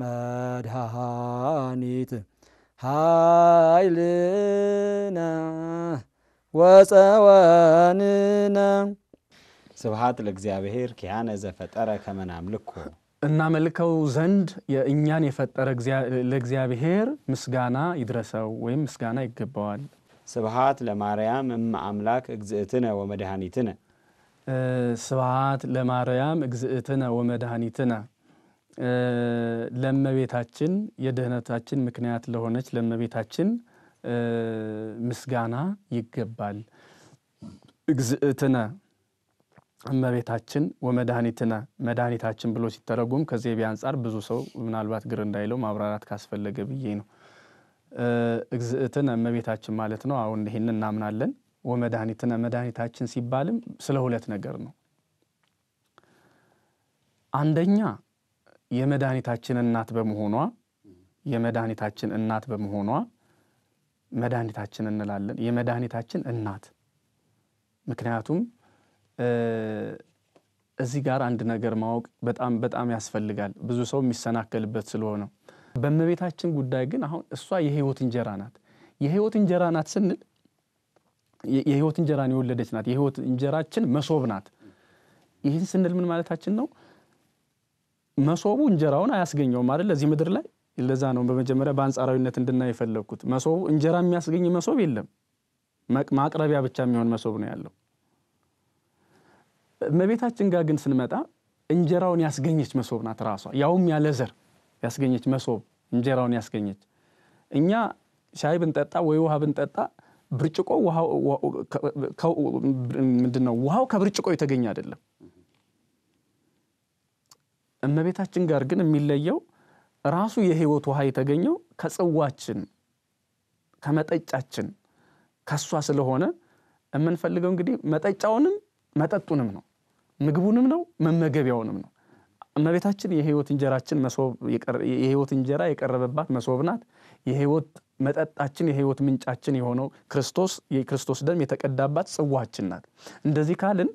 መድኃኒት ኃይልነ ወፀወንነ ስብሃት ለእግዚአብሔር ኪያነ ዘፈጠረ ከመ እናመልከው ዘንድ የእኛን የፈጠረ ለእግዚአብሔር ምስጋና ይድረሰው ወይም ምስጋና ይገባዋል። ስብሃት ለማርያም እም አምላክ እግዝእትነ ወመድኃኒትነ ስብሃት ለማርያም እግዝእትነ ወመድኃኒትነ ለመቤታችን የድህነታችን ምክንያት ለሆነች ለመቤታችን ምስጋና ይገባል። እግዝእትነ እመቤታችን ወመድኃኒትነ መድኃኒታችን ብሎ ሲተረጉም ከዚህ ቢ አንጻር ብዙ ሰው ምናልባት ግር እንዳይለው ማብራራት ካስፈለገ ብዬ ነው። እግዝእትን እመቤታችን ማለት ነው። አሁን ይህን እናምናለን። ወመድኃኒትነ መድኃኒታችን ሲባልም ስለ ሁለት ነገር ነው። አንደኛ የመድኃኒታችን እናት በመሆኗ የመድኃኒታችን እናት በመሆኗ መድኃኒታችን እንላለን። የመድኃኒታችን እናት ምክንያቱም እዚህ ጋር አንድ ነገር ማወቅ በጣም በጣም ያስፈልጋል፣ ብዙ ሰው የሚሰናከልበት ስለሆነ። በእመቤታችን ጉዳይ ግን አሁን እሷ የህይወት እንጀራ ናት። የህይወት እንጀራ ናት ስንል የህይወት እንጀራን የወለደች ናት። የህይወት እንጀራችን መሶብ ናት። ይህን ስንል ምን ማለታችን ነው? መሶቡ እንጀራውን አያስገኘውም አይደል? ለዚህ ምድር ላይ ለዛ ነው በመጀመሪያ በአንጻራዊነት እንድናይ የፈለግኩት። መሶቡ እንጀራ የሚያስገኝ መሶብ የለም። ማቅረቢያ ብቻ የሚሆን መሶብ ነው ያለው። እመቤታችን ጋር ግን ስንመጣ እንጀራውን ያስገኘች መሶብ ናት ራሷ ያውም ያለ ዘር ያስገኘች መሶብ እንጀራውን ያስገኘች። እኛ ሻይ ብንጠጣ ወይ ውሃ ብንጠጣ ብርጭቆ ምንድን ነው ውሃው ከብርጭቆ የተገኘ አይደለም። እመቤታችን ጋር ግን የሚለየው ራሱ የህይወት ውሃ የተገኘው ከጽዋችን ከመጠጫችን ከሷ ስለሆነ የምንፈልገው እንግዲህ መጠጫውንም መጠጡንም ነው። ምግቡንም ነው መመገቢያውንም ነው። እመቤታችን የህይወት እንጀራችን የህይወት እንጀራ የቀረበባት መሶብ ናት። የህይወት መጠጣችን የህይወት ምንጫችን የሆነው ክርስቶስ የክርስቶስ ደም የተቀዳባት ጽዋችን ናት። እንደዚህ ካልን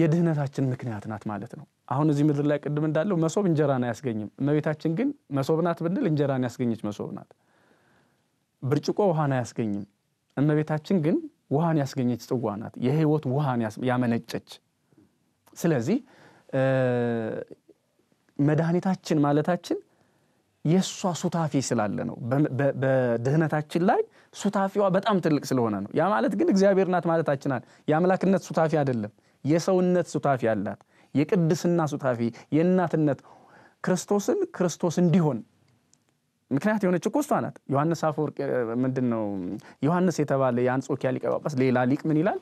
የድህነታችን ምክንያት ናት ማለት ነው። አሁን እዚህ ምድር ላይ ቅድም እንዳለው መሶብ እንጀራን አያስገኝም። እመቤታችን ግን መሶብ ናት ብንል እንጀራን ያስገኘች መሶብ ናት። ብርጭቆ ውሃን አያስገኝም። እመቤታችን ግን ውሃን ያስገኘች ጽዋ ናት። የህይወት ውሃን ያመነጨች ስለዚህ መድኃኒታችን ማለታችን የእሷ ሱታፊ ስላለ ነው። በድህነታችን ላይ ሱታፊዋ በጣም ትልቅ ስለሆነ ነው። ያ ማለት ግን እግዚአብሔር ናት ማለታችን አለ። የአምላክነት ሱታፊ አይደለም፣ የሰውነት ሱታፊ አላት። የቅድስና ሱታፊ የእናትነት ክርስቶስን ክርስቶስ እንዲሆን ምክንያት የሆነች እኮ እሷ ናት። ዮሐንስ አፈወርቅ ምንድን ነው ዮሐንስ የተባለ የአንጾኪያ ሊቀ ጳጳስ ሌላ ሊቅ ምን ይላል?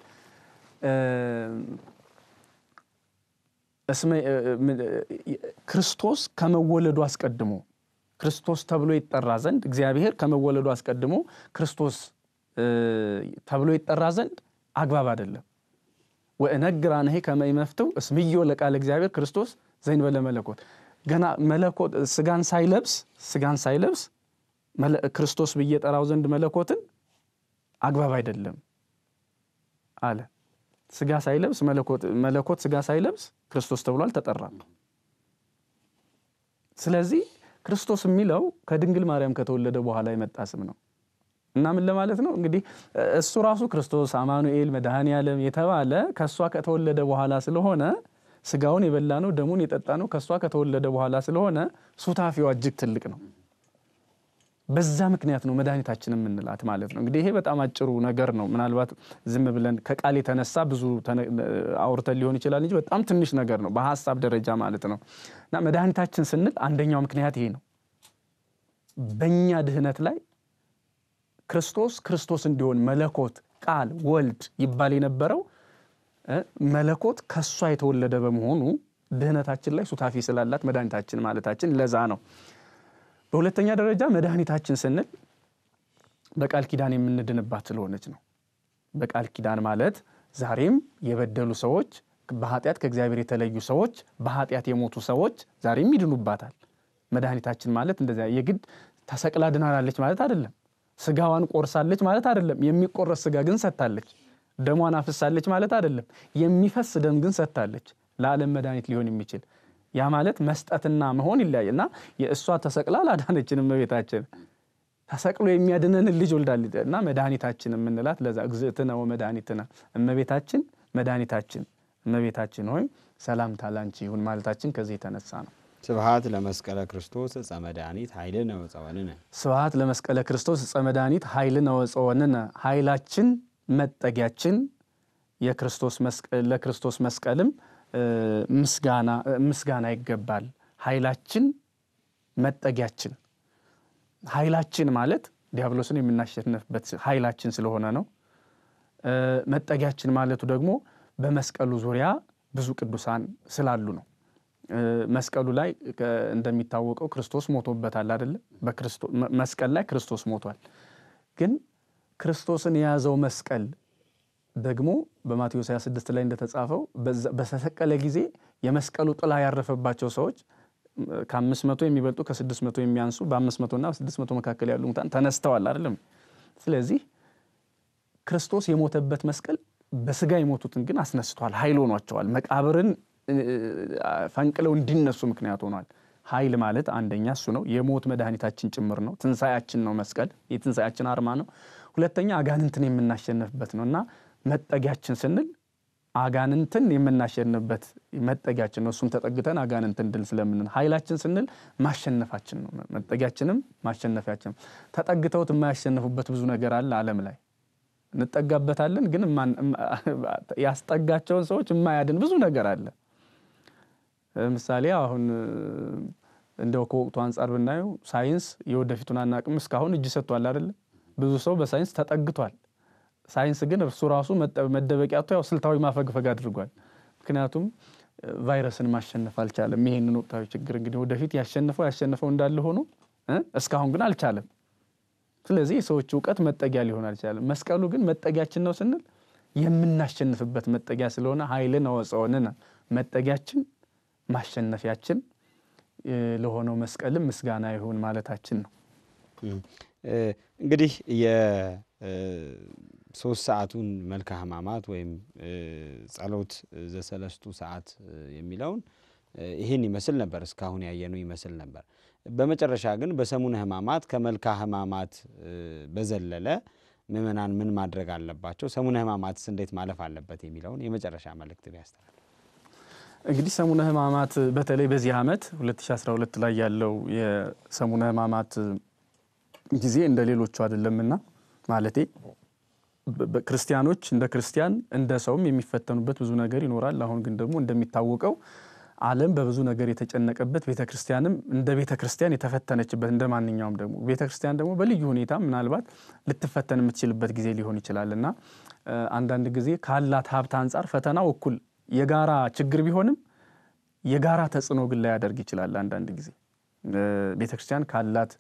ክርስቶስ ከመወለዱ አስቀድሞ ክርስቶስ ተብሎ ይጠራ ዘንድ እግዚአብሔር ከመወለዱ አስቀድሞ ክርስቶስ ተብሎ ይጠራ ዘንድ አግባብ አይደለም። ወእነግራ ነሄ ከመ እስምዮ ለቃል እግዚአብሔር ክርስቶስ ዘእንበለ መለኮት ገና መለኮት ስጋን ሳይለብስ ስጋን ሳይለብስ ክርስቶስ ብዬ ጠራው ዘንድ መለኮትን አግባብ አይደለም አለ። ስጋ ሳይለብስ መለኮት ስጋ ሳይለብስ ክርስቶስ ተብሎ አልተጠራም። ስለዚህ ክርስቶስ የሚለው ከድንግል ማርያም ከተወለደ በኋላ የመጣ ስም ነው እና ምን ለማለት ነው እንግዲህ እሱ ራሱ ክርስቶስ አማኑኤል መድኃኔ ዓለም የተባለ ከእሷ ከተወለደ በኋላ ስለሆነ ስጋውን የበላ ነው፣ ደሙን የጠጣ ነው ከእሷ ከተወለደ በኋላ ስለሆነ ሱታፊዋ እጅግ ትልቅ ነው። በዛ ምክንያት ነው መድኃኒታችን የምንላት ማለት ነው። እንግዲህ ይሄ በጣም አጭሩ ነገር ነው። ምናልባት ዝም ብለን ከቃል የተነሳ ብዙ አውርተን ሊሆን ይችላል እንጂ በጣም ትንሽ ነገር ነው በሀሳብ ደረጃ ማለት ነው። እና መድኃኒታችን ስንል አንደኛው ምክንያት ይሄ ነው። በእኛ ድህነት ላይ ክርስቶስ ክርስቶስ እንዲሆን መለኮት ቃል ወልድ ይባል የነበረው መለኮት ከእሷ የተወለደ በመሆኑ ድህነታችን ላይ ሱታፊ ስላላት መድኃኒታችን ማለታችን ለዛ ነው። በሁለተኛ ደረጃ መድኃኒታችን ስንል በቃል ኪዳን የምንድንባት ስለሆነች ነው። በቃል ኪዳን ማለት ዛሬም የበደሉ ሰዎች በኃጢአት ከእግዚአብሔር የተለዩ ሰዎች በኃጢአት የሞቱ ሰዎች ዛሬም ይድኑባታል። መድኃኒታችን ማለት እንደዚያ የግድ ተሰቅላ ድናላለች ማለት አይደለም። ስጋዋን ቆርሳለች ማለት አይደለም። የሚቆረስ ስጋ ግን ሰጥታለች። ደሟን አፍሳለች ማለት አይደለም። የሚፈስ ደም ግን ሰጥታለች። ለዓለም መድኃኒት ሊሆን የሚችል ያ ማለት መስጠትና መሆን ይለያይ የእሷ ተሰቅላ ላዳነችን እመቤታችን ተሰቅሎ የሚያድነንን ልጅ ወልዳለች እና መድኃኒታችን የምንላት ለዛ እግዝእትነ ወመድኃኒትነ እመቤታችን መድኃኒታችን እመቤታችን ሆይ ሰላምታ ላንቺ ይሁን ማለታችን ከዚህ የተነሳ ነው። ስብሐት ለመስቀለ ክርስቶስ እፀ መድኃኒት ኃይልነ ወፀወንነ። ስብሐት ለመስቀለ ክርስቶስ እፀ መድኃኒት ኃይልነ ወፀወንነ። ኃይላችን መጠጊያችን የክርስቶስ ለክርስቶስ መስቀልም ምስጋና ይገባል። ኃይላችን መጠጊያችን፣ ኃይላችን ማለት ዲያብሎስን የምናሸንፍበት ኃይላችን ስለሆነ ነው። መጠጊያችን ማለቱ ደግሞ በመስቀሉ ዙሪያ ብዙ ቅዱሳን ስላሉ ነው። መስቀሉ ላይ እንደሚታወቀው ክርስቶስ ሞቶበታል አይደለም። መስቀል ላይ ክርስቶስ ሞቷል። ግን ክርስቶስን የያዘው መስቀል ደግሞ በማቴዎስ 26 ላይ እንደተጻፈው በተሰቀለ ጊዜ የመስቀሉ ጥላ ያረፈባቸው ሰዎች ከአምስት መቶ የሚበልጡ ከስድስት መቶ የሚያንሱ በአምስት መቶና በስድስት መቶ መካከል ያሉ ሙታን ተነስተዋል አይደለም። ስለዚህ ክርስቶስ የሞተበት መስቀል በስጋ የሞቱትን ግን አስነስቷል ኃይል ሆኗቸዋል። መቃብርን ፈንቅለው እንዲነሱ ምክንያት ሆኗል። ኃይል ማለት አንደኛ እሱ ነው፣ የሞት መድኃኒታችን ጭምር ነው። ትንሳያችን ነው መስቀል፣ የትንሳያችን አርማ ነው። ሁለተኛ አጋንንትን የምናሸንፍበት ነው እና መጠጊያችን ስንል አጋንንትን የምናሸንበት መጠጊያችን ነው። እሱም ተጠግተን አጋንንትን ድል ስለምንን ኃይላችን ስንል ማሸነፋችን ነው። መጠጊያችንም ማሸነፊያችን ተጠግተውት የማያሸንፉበት ብዙ ነገር አለ ዓለም ላይ እንጠጋበታለን፣ ግን ያስጠጋቸውን ሰዎች የማያድን ብዙ ነገር አለ። ምሳሌ አሁን እንደው ከወቅቱ አንጻር ብናየው ሳይንስ የወደፊቱን አናቅም። እስካሁን እጅ ሰጥቷል አይደለም? ብዙ ሰው በሳይንስ ተጠግቷል። ሳይንስ ግን እርሱ ራሱ መደበቂያ ቶ ያው ስልታዊ ማፈግፈግ አድርጓል። ምክንያቱም ቫይረስን ማሸነፍ አልቻለም። ይሄንን ወቅታዊ ችግር እንግዲህ ወደፊት ያሸነፈው ያሸነፈው እንዳለ ሆኖ እስካሁን ግን አልቻለም። ስለዚህ የሰዎች እውቀት መጠጊያ ሊሆን አልቻለም። መስቀሉ ግን መጠጊያችን ነው ስንል የምናሸንፍበት መጠጊያ ስለሆነ ኃይልን ወፀውንና መጠጊያችን ማሸነፊያችን ለሆነው መስቀልም ምስጋና ይሁን ማለታችን ነው። እንግዲህ ሶስት ሰዓቱን መልካ ህማማት ወይም ጸሎት ዘሰለስቱ ሰዓት የሚለውን ይህን ይመስል ነበር። እስካሁን ያየኑ ይመስል ነበር። በመጨረሻ ግን በሰሙነ ህማማት ከመልካ ህማማት በዘለለ ምእመናን ምን ማድረግ አለባቸው፣ ሰሙነ ህማማትስ እንዴት ማለፍ አለበት የሚለውን የመጨረሻ መልእክት ቢያስተላል። እንግዲህ ሰሙነ ህማማት በተለይ በዚህ ዓመት 2012 ላይ ያለው የሰሙነ ህማማት ጊዜ እንደ ሌሎቹ አይደለምና ማለቴ ክርስቲያኖች እንደ ክርስቲያን እንደ ሰውም የሚፈተኑበት ብዙ ነገር ይኖራል። አሁን ግን ደግሞ እንደሚታወቀው ዓለም በብዙ ነገር የተጨነቀበት ቤተ ክርስቲያንም እንደ ቤተ ክርስቲያን የተፈተነችበት እንደ ማንኛውም ደግሞ ቤተ ክርስቲያን ደግሞ በልዩ ሁኔታ ምናልባት ልትፈተን የምትችልበት ጊዜ ሊሆን ይችላል እና አንዳንድ ጊዜ ካላት ሀብት አንጻር ፈተናው እኩል የጋራ ችግር ቢሆንም የጋራ ተጽዕኖ ግን ላያደርግ ይችላል። አንዳንድ ጊዜ ቤተ ክርስቲያን ካላት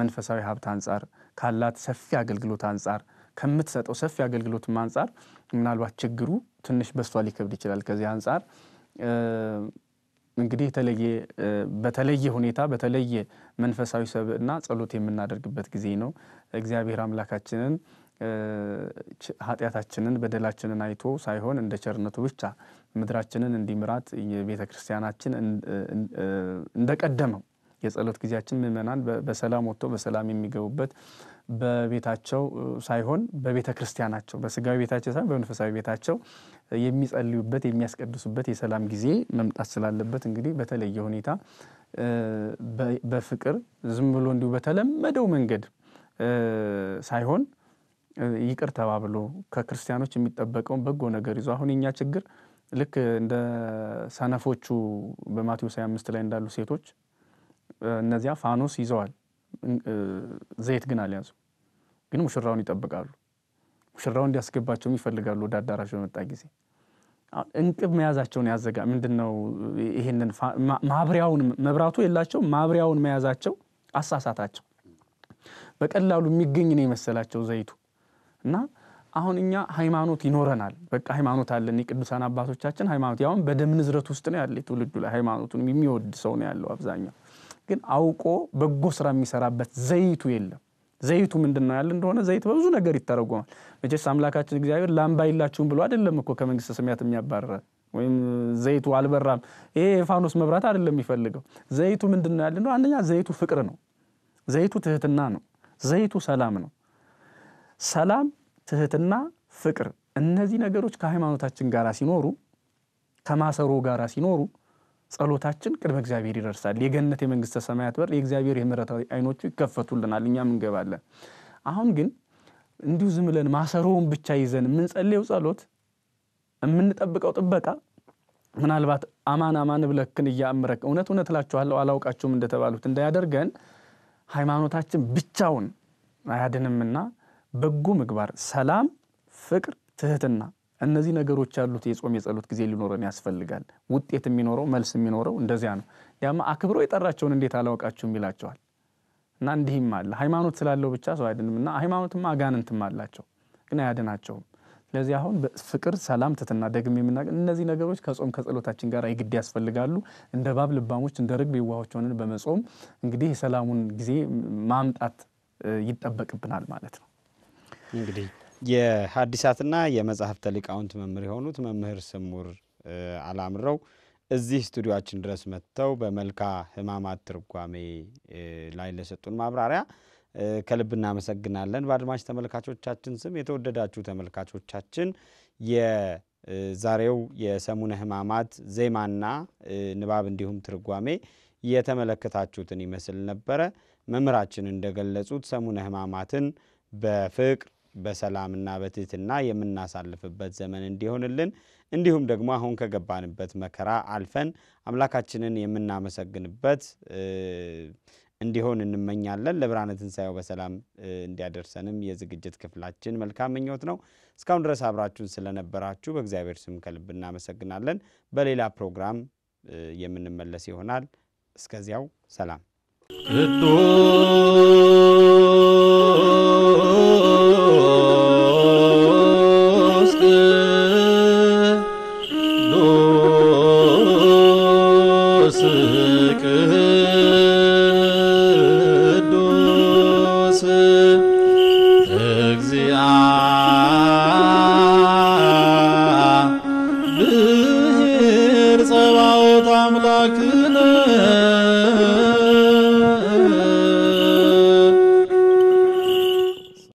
መንፈሳዊ ሀብት አንጻር ካላት ሰፊ አገልግሎት አንጻር ከምትሰጠው ሰፊ አገልግሎትም አንጻር ምናልባት ችግሩ ትንሽ በሷ ሊከብድ ይችላል። ከዚህ አንጻር እንግዲህ የተለየ በተለየ ሁኔታ በተለየ መንፈሳዊ ሰብዕና ጸሎት የምናደርግበት ጊዜ ነው። እግዚአብሔር አምላካችንን ኃጢአታችንን በደላችንን አይቶ ሳይሆን እንደ ቸርነቱ ብቻ ምድራችንን እንዲምራት የቤተ ክርስቲያናችን እንደቀደመው የጸሎት ጊዜያችን ምእመናን በሰላም ወጥቶ በሰላም የሚገቡበት በቤታቸው ሳይሆን በቤተ ክርስቲያናቸው በስጋዊ ቤታቸው ሳይሆን በመንፈሳዊ ቤታቸው የሚጸልዩበት የሚያስቀድሱበት የሰላም ጊዜ መምጣት ስላለበት እንግዲህ በተለየ ሁኔታ በፍቅር ዝም ብሎ እንዲሁ በተለመደው መንገድ ሳይሆን ይቅር ተባብሎ ከክርስቲያኖች የሚጠበቀውን በጎ ነገር ይዞ አሁን የኛ ችግር ልክ እንደ ሰነፎቹ በማቴዎስ 25 ላይ እንዳሉ ሴቶች እነዚያ ፋኖስ ይዘዋል ዘይት ግን አልያዙ፣ ግን ሙሽራውን ይጠብቃሉ። ሙሽራው እንዲያስገባቸውም ይፈልጋሉ። ወደ አዳራሽ በመጣ ጊዜ እንቅብ መያዛቸውን ያዘጋ ምንድን ነው? ይህንን ማብሪያውን መብራቱ የላቸው ማብሪያውን መያዛቸው አሳሳታቸው። በቀላሉ የሚገኝ ነው የመሰላቸው ዘይቱ እና አሁን እኛ ሃይማኖት ይኖረናል። በቃ ሃይማኖት አለን። የቅዱሳን አባቶቻችን ሃይማኖት ያሁን በደም ንዝረት ውስጥ ነው ያለ ትውልዱ ላይ ሃይማኖቱን የሚወድ ሰው ነው ያለው አብዛኛው ግን አውቆ በጎ ስራ የሚሰራበት ዘይቱ የለም። ዘይቱ ምንድን ነው ያለ እንደሆነ ዘይት በብዙ ነገር ይተረጎማል። መቼስ አምላካችን እግዚአብሔር ላምባ የላችሁም ብሎ አይደለም እኮ ከመንግስተ ሰማያት የሚያባርረን ወይም ዘይቱ አልበራም። ይሄ የፋኖስ መብራት አይደለም የሚፈልገው። ዘይቱ ምንድን ነው ያለ እንደሆነ አንደኛ ዘይቱ ፍቅር ነው። ዘይቱ ትህትና ነው። ዘይቱ ሰላም ነው። ሰላም፣ ትህትና፣ ፍቅር እነዚህ ነገሮች ከሃይማኖታችን ጋር ሲኖሩ ከማሰሮ ጋር ሲኖሩ ጸሎታችን ቅድመ እግዚአብሔር ይደርሳል። የገነት የመንግስተ ሰማያት በር የእግዚአብሔር የምሕረት አይኖቹ ይከፈቱልናል፣ እኛም እንገባለን። አሁን ግን እንዲሁ ዝም ብለን ማሰሮውን ብቻ ይዘን የምንጸልየው ጸሎት የምንጠብቀው ጥበቃ ምናልባት አማን አማን ብለክን እያምረክ እውነት እውነት እላችኋለሁ አላውቃችሁም እንደተባሉት እንዳያደርገን ሃይማኖታችን ብቻውን አያድንምና በጎ ምግባር፣ ሰላም፣ ፍቅር፣ ትህትና እነዚህ ነገሮች ያሉት የጾም የጸሎት ጊዜ ሊኖረን ያስፈልጋል። ውጤት የሚኖረው መልስ የሚኖረው እንደዚያ ነው። ያማ አክብሮ የጠራቸውን እንዴት አላውቃችሁም ይላቸዋል። እና እንዲህም አለ ሃይማኖት ስላለው ብቻ ሰው አይደለም። እና ሃይማኖትማ አጋንንትም አላቸው ግን አያድናቸውም። ስለዚህ አሁን ፍቅር፣ ሰላም፣ ትትና ደግም የምናገር እነዚህ ነገሮች ከጾም ከጸሎታችን ጋር የግድ ያስፈልጋሉ። እንደ ባብ ልባሞች እንደ ርግብ የዋሆች ሆነን በመጾም እንግዲህ የሰላሙን ጊዜ ማምጣት ይጠበቅብናል ማለት ነው እንግዲህ የሐዲሳትና የመጻሕፍተ ሊቃውንት መምህር የሆኑት መምህር ስሙር አላምረው እዚህ ስቱዲዮችን ድረስ መጥተው በመልካ ሕማማት ትርጓሜ ላይ ለሰጡን ማብራሪያ ከልብ እናመሰግናለን። በአድማጭ ተመልካቾቻችን ስም የተወደዳችሁ ተመልካቾቻችን የዛሬው የሰሙነ ሕማማት ዜማና ንባብ እንዲሁም ትርጓሜ የተመለከታችሁትን ይመስል ነበረ። መምህራችን እንደገለጹት ሰሙነ ሕማማትን በፍቅር በሰላምና በትህትና የምናሳልፍበት ዘመን እንዲሆንልን እንዲሁም ደግሞ አሁን ከገባንበት መከራ አልፈን አምላካችንን የምናመሰግንበት እንዲሆን እንመኛለን። ለብርሃነ ትንሣኤው በሰላም እንዲያደርሰንም የዝግጅት ክፍላችን መልካም ምኞት ነው። እስካሁን ድረስ አብራችሁን ስለነበራችሁ በእግዚአብሔር ስም ከልብ እናመሰግናለን። በሌላ ፕሮግራም የምንመለስ ይሆናል። እስከዚያው ሰላም።